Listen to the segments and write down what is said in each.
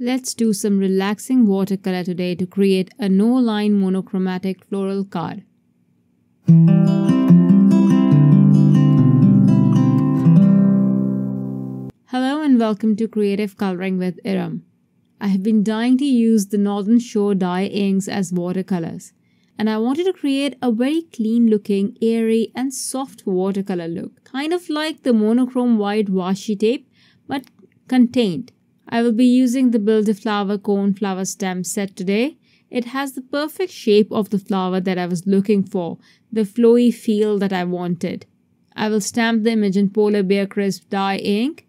Let's do some relaxing watercolor today to create a no-line monochromatic floral card. Hello and welcome to Creative Coloring with Iram. I have been dying to use the Northern Shore dye inks as watercolors and I wanted to create a very clean looking, airy and soft watercolor look, kind of like the monochrome white washi tape but contained I will be using the Build-A-Flower Cone Flower Stem set today. It has the perfect shape of the flower that I was looking for, the flowy feel that I wanted. I will stamp the image in Polar Bear Crisp dye ink.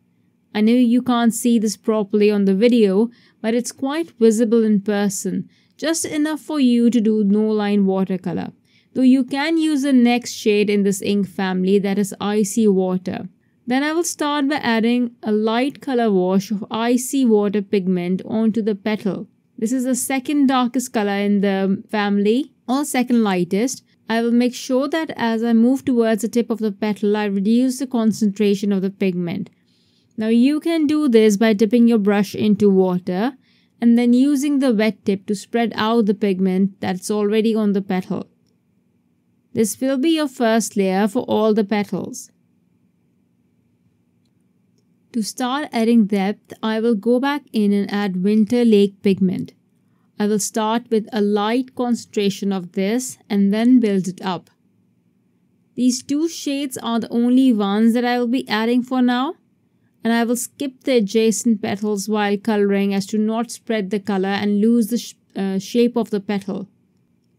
I know you can't see this properly on the video, but it's quite visible in person, just enough for you to do no-line watercolor. Though you can use the next shade in this ink family that is Icy Water. Then I will start by adding a light color wash of icy water pigment onto the petal. This is the second darkest color in the family or second lightest. I will make sure that as I move towards the tip of the petal, I reduce the concentration of the pigment. Now you can do this by dipping your brush into water and then using the wet tip to spread out the pigment that's already on the petal. This will be your first layer for all the petals. To start adding depth, I will go back in and add Winter Lake pigment. I will start with a light concentration of this and then build it up. These two shades are the only ones that I will be adding for now and I will skip the adjacent petals while coloring as to not spread the color and lose the sh uh, shape of the petal.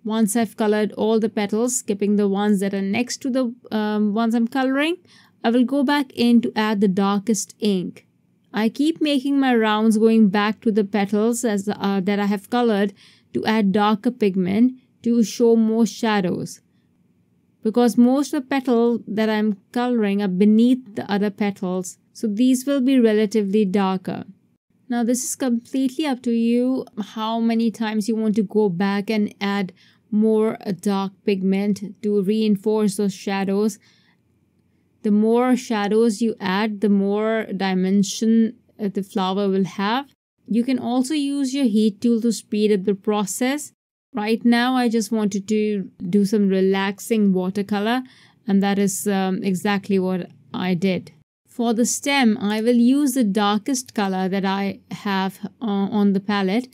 Once I've colored all the petals, skipping the ones that are next to the um, ones I'm coloring, I will go back in to add the darkest ink. I keep making my rounds going back to the petals as uh, that I have colored to add darker pigment to show more shadows. Because most of the petals that I'm coloring are beneath the other petals, so these will be relatively darker. Now this is completely up to you how many times you want to go back and add more uh, dark pigment to reinforce those shadows the more shadows you add, the more dimension uh, the flower will have. You can also use your heat tool to speed up the process. Right now, I just wanted to do some relaxing watercolor and that is um, exactly what I did. For the stem, I will use the darkest color that I have uh, on the palette.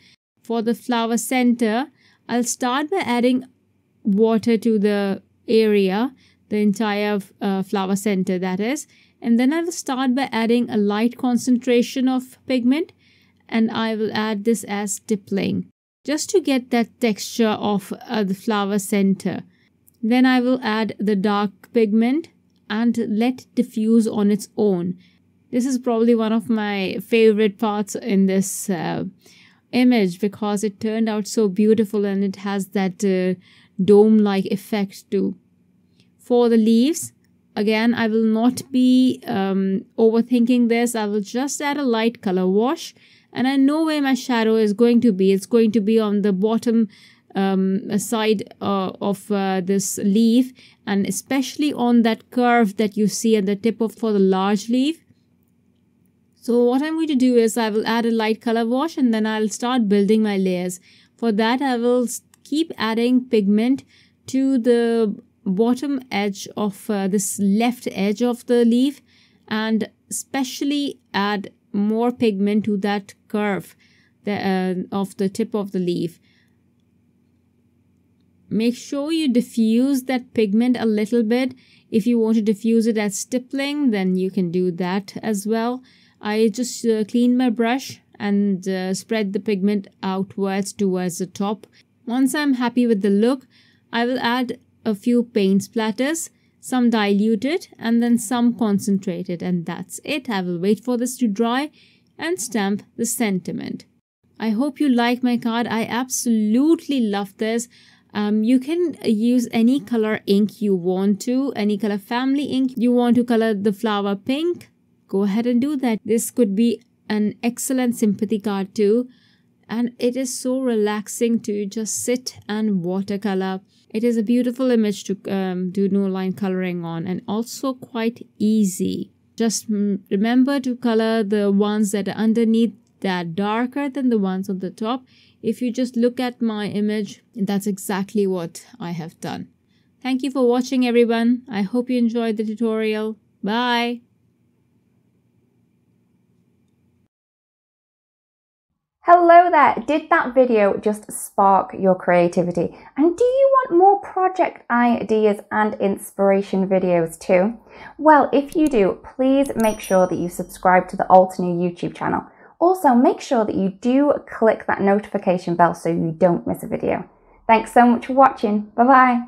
For the flower center, I'll start by adding water to the area the entire uh, flower center that is. And then I will start by adding a light concentration of pigment and I will add this as stippling just to get that texture of uh, the flower center. Then I will add the dark pigment and let diffuse on its own. This is probably one of my favorite parts in this uh, image because it turned out so beautiful and it has that uh, dome-like effect too for the leaves again I will not be um, overthinking this I will just add a light color wash and I know where my shadow is going to be it's going to be on the bottom um, uh, side uh, of uh, this leaf and especially on that curve that you see at the tip of for the large leaf so what I'm going to do is I will add a light color wash and then I'll start building my layers for that I will keep adding pigment to the bottom edge of uh, this left edge of the leaf and especially add more pigment to that curve the, uh, of the tip of the leaf. Make sure you diffuse that pigment a little bit. If you want to diffuse it as stippling, then you can do that as well. I just uh, clean my brush and uh, spread the pigment outwards towards the top. Once I'm happy with the look, I will add a few paint splatters, some diluted and then some concentrated and that's it. I will wait for this to dry and stamp the sentiment. I hope you like my card. I absolutely love this. Um, you can use any color ink you want to, any color family ink. You want to color the flower pink? Go ahead and do that. This could be an excellent sympathy card too and it is so relaxing to just sit and watercolor. It is a beautiful image to um, do no line coloring on and also quite easy. Just remember to color the ones that are underneath that darker than the ones on the top. If you just look at my image, that's exactly what I have done. Thank you for watching everyone. I hope you enjoyed the tutorial. Bye. Hello there! Did that video just spark your creativity? And do you want more project ideas and inspiration videos too? Well, if you do, please make sure that you subscribe to the New YouTube channel. Also, make sure that you do click that notification bell so you don't miss a video. Thanks so much for watching. Bye bye.